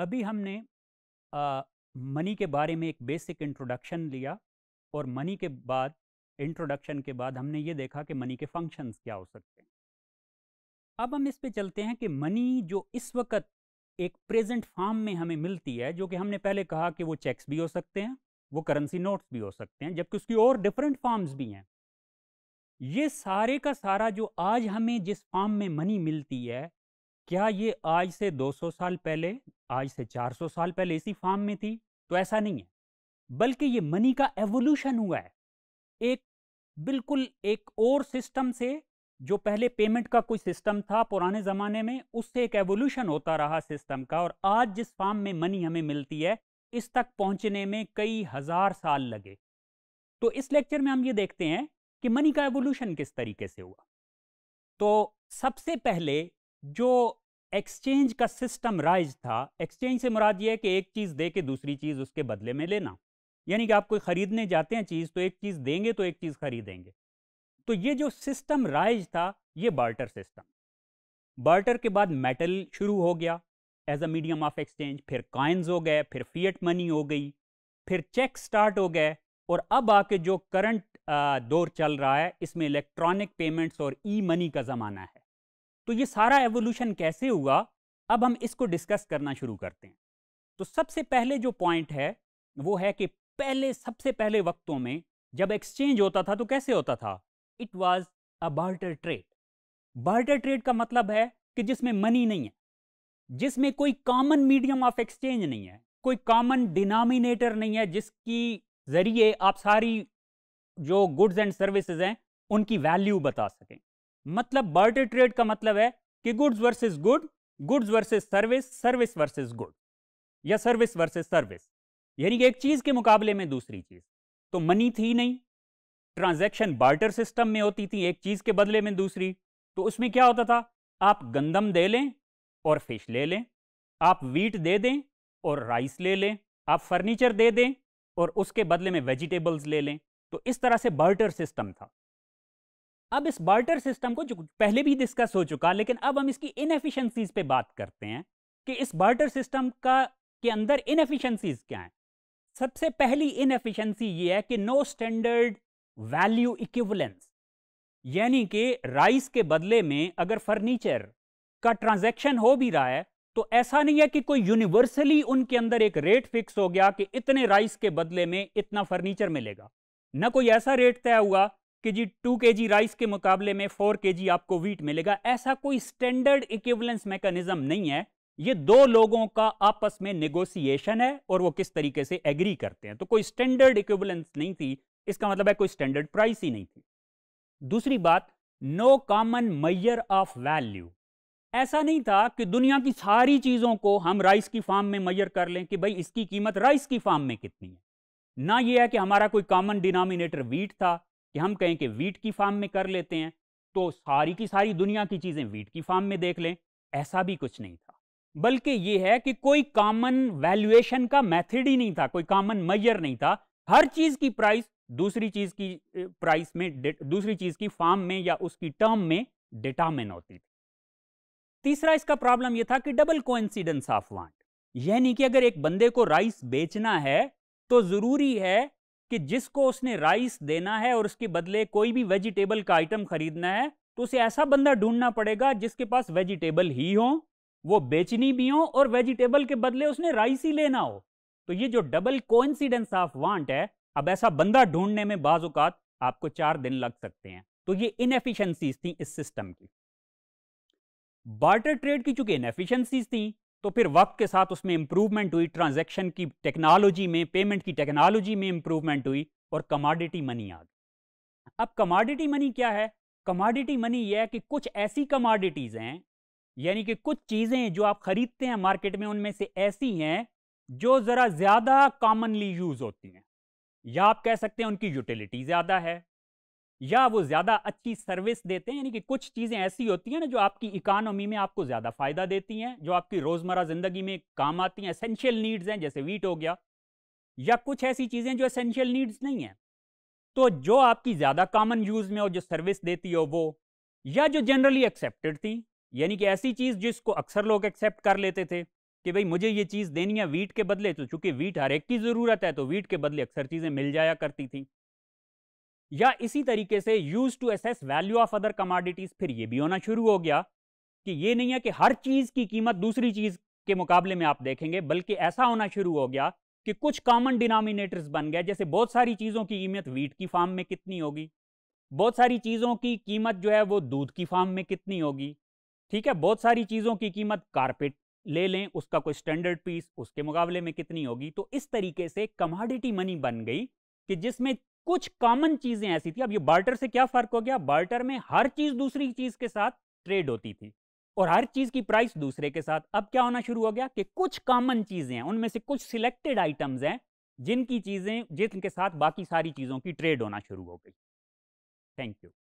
अभी हमने आ, मनी के बारे में एक बेसिक इंट्रोडक्शन लिया और मनी के बाद इंट्रोडक्शन के बाद हमने ये देखा कि मनी के फंक्शंस क्या हो सकते हैं अब हम इस पे चलते हैं कि मनी जो इस वक्त एक प्रेजेंट फॉर्म में हमें मिलती है जो कि हमने पहले कहा कि वो चेक्स भी हो सकते हैं वो करेंसी नोट्स भी हो सकते हैं जबकि उसकी और डिफरेंट फॉर्म्स भी हैं ये सारे का सारा जो आज हमें जिस फॉर्म में मनी मिलती है क्या ये आज से 200 साल पहले आज से 400 साल पहले इसी फार्म में थी तो ऐसा नहीं है बल्कि ये मनी का एवोल्यूशन हुआ है एक बिल्कुल एक और सिस्टम से जो पहले पेमेंट का कोई सिस्टम था पुराने ज़माने में उससे एक एवोल्यूशन होता रहा सिस्टम का और आज जिस फार्म में मनी हमें मिलती है इस तक पहुंचने में कई हज़ार साल लगे तो इस लेक्चर में हम ये देखते हैं कि मनी का एवोल्यूशन किस तरीके से हुआ तो सबसे पहले जो एक्सचेंज का सिस्टम राइज था एक्सचेंज से मुराद ये है कि एक चीज़ दे के दूसरी चीज़ उसके बदले में लेना यानी कि आप कोई ख़रीदने जाते हैं चीज़ तो एक चीज़ देंगे तो एक चीज़ खरीदेंगे तो ये जो सिस्टम राइज था ये बार्टर सिस्टम बार्टर के बाद मेटल शुरू हो गया as a medium of exchange फिर काइंस हो गए फिर फीएट मनी हो गई फिर चेक स्टार्ट हो गए और अब आके जो करंट दौर चल रहा है इसमें इलेक्ट्रॉनिक पेमेंट्स और ई मनी का ज़माना है तो ये सारा एवोल्यूशन कैसे हुआ अब हम इसको डिस्कस करना शुरू करते हैं तो सबसे पहले जो पॉइंट है वो है कि पहले सबसे पहले वक्तों में जब एक्सचेंज होता था तो कैसे होता था it was a barter trade barter trade का मतलब है कि जिसमें मनी नहीं है जिसमें कोई कॉमन मीडियम ऑफ एक्सचेंज नहीं है कोई कॉमन डिनोमिनेटर नहीं है जिसकी ज़रिए आप सारी जो गुड्स एंड सर्विसेज हैं उनकी वैल्यू बता सकें मतलब बार्टर ट्रेड का मतलब है कि goods versus good goods versus service service versus good या सर्विस वर्सेस सर्विस यानी कि एक चीज के मुकाबले में दूसरी चीज तो मनी थी नहीं ट्रांजैक्शन बार्टर सिस्टम में होती थी एक चीज के बदले में दूसरी तो उसमें क्या होता था आप गंदम दे लें और फिश ले लें आप वीट दे दें और राइस ले लें आप फर्नीचर दे दें और उसके बदले में वेजिटेबल्स ले लें तो इस तरह से बार्टर सिस्टम था अब इस बार्टर सिस्टम को जो पहले भी डिस्कस हो चुका लेकिन अब हम इसकी इनएफिशंसीज पे बात करते हैं कि इस बार्टर सिस्टम का के अंदर इनएफिशिएंसीज क्या हैं सबसे पहली इनएफिशंसी ये है कि नो स्टैंडर्ड वैल्यू इक्विवेलेंस यानी कि राइस के बदले में अगर फर्नीचर का ट्रांजेक्शन हो भी रहा है तो ऐसा नहीं है कि कोई यूनिवर्सली उनके अंदर एक रेट फिक्स हो गया कि इतने राइस के बदले में इतना फर्नीचर मिलेगा ना कोई ऐसा रेट तय हुआ कि जी टू के जी राइस के मुकाबले में फोर के जी आपको वीट मिलेगा ऐसा कोई स्टैंडर्ड इक्विवेलेंस मैकेनिज्म नहीं है ये दो लोगों का आपस में नेगोशिएशन है और वो किस तरीके से एग्री करते हैं तो कोई स्टैंडर्ड इक्विवेलेंस नहीं थी इसका मतलब है कोई स्टैंडर्ड प्राइस ही नहीं थी दूसरी बात no common measure of value ऐसा नहीं था कि दुनिया की सारी चीज़ों को हम राइस की फार्म में मैयर कर लें कि भाई इसकी कीमत राइस की फार्म में कितनी है ना ये है कि हमारा कोई कॉमन डिनोमिनेटर वीट था कि हम कहें कि वीट की फार्म में कर लेते हैं तो सारी की सारी दुनिया की चीज़ें वीट की फार्म में देख लें ऐसा भी कुछ नहीं था बल्कि ये है कि कोई कॉमन वैल्यूएशन का मेथड ही नहीं था कोई कॉमन मैयर नहीं था हर चीज़ की प्राइस दूसरी चीज़ की प्राइस में दूसरी चीज़ की फार्म में या उसकी टर्म में डिटामिन होती थी तीसरा इसका प्रॉब्लम यह था कि डबल कोइंसिडेंस ऑफ वांट यानी कि अगर एक बंदे को राइस बेचना है तो ज़रूरी है कि जिसको उसने राइस देना है और उसके बदले कोई भी वेजिटेबल का आइटम खरीदना है तो उसे ऐसा बंदा ढूंढना पड़ेगा जिसके पास वेजिटेबल ही हो वो बेचनी भी हो और वेजिटेबल के बदले उसने राइस ही लेना हो तो ये जो डबल कोइंसिडेंस ऑफ वांट है अब ऐसा बंदा ढूंढने में बाजुकात आपको चार दिन लग सकते हैं तो ये इनएफिशिएंसीज थी इस सिस्टम की बार्टर ट्रेड की चूंकि इनएफिशिएंसीज थी तो फिर वक्त के साथ उसमें इम्प्रूवमेंट हुई ट्रांजैक्शन की टेक्नोलॉजी में पेमेंट की टेक्नोलॉजी में इम्प्रूवमेंट हुई और कमाडिटी मनी आ गई अब कमाडिटी मनी क्या है कमाडिटी मनी यह है कि कुछ ऐसी कमाडिटीज़ हैं यानी कि कुछ चीज़ें जो आप ख़रीदते हैं मार्केट में उनमें से ऐसी हैं जो ज़रा ज़्यादा कॉमनली यूज़ होती हैं या आप कह सकते हैं उनकी यूटिलिटी ज़्यादा है या वो ज़्यादा अच्छी सर्विस देते हैं यानी कि कुछ चीज़ें ऐसी होती हैं ना जो आपकी इकानमी में आपको ज़्यादा फ़ायदा देती हैं जो आपकी रोज़मर्रा ज़िंदगी में काम आती हैं असेंशियल नीड्स हैं जैसे वीट हो गया या कुछ ऐसी चीज़ें जो असेंशियल नीड्स नहीं हैं तो जो आपकी ज़्यादा कॉमन यूज़ में हो जो सर्विस देती हो वो या जो जनरली एक्सेप्टेड थी यानी कि ऐसी चीज़ जिसको अक्सर लोग एक्सेप्ट कर लेते थे कि भाई मुझे ये चीज़ देनी है वीट के बदले तो चूंकि वीट हर एक की ज़रूरत है तो वीट के बदले अक्सर चीज़ें मिल जाया करती थी या इसी तरीके से use to assess value of other commodities फिर ये भी होना शुरू हो गया कि ये नहीं है कि हर चीज की कीमत दूसरी चीज के मुकाबले में आप देखेंगे बल्कि ऐसा होना शुरू हो गया कि कुछ कॉमन डिनोमिनेटर्स बन गए जैसे बहुत सारी चीज़ों की कीमत वीट की फार्म में कितनी होगी बहुत सारी चीज़ों की कीमत जो है वो दूध की फार्म में कितनी होगी ठीक है बहुत सारी चीज़ों की कीमत कारपेट ले लें उसका कोई स्टैंडर्ड पीस उसके मुकाबले में कितनी होगी तो इस तरीके से कमोडिटी मनी बन गई कि जिसमें कुछ कॉमन चीजें ऐसी थी अब ये बार्टर से क्या फर्क हो गया बार्टर में हर चीज दूसरी चीज के साथ ट्रेड होती थी और हर चीज की प्राइस दूसरे के साथ अब क्या होना शुरू हो गया कि कुछ कॉमन चीजें हैं उनमें से कुछ सिलेक्टेड आइटम्स हैं जिनकी चीजें जिनके साथ बाकी सारी चीजों की ट्रेड होना शुरू हो गई थैंक यू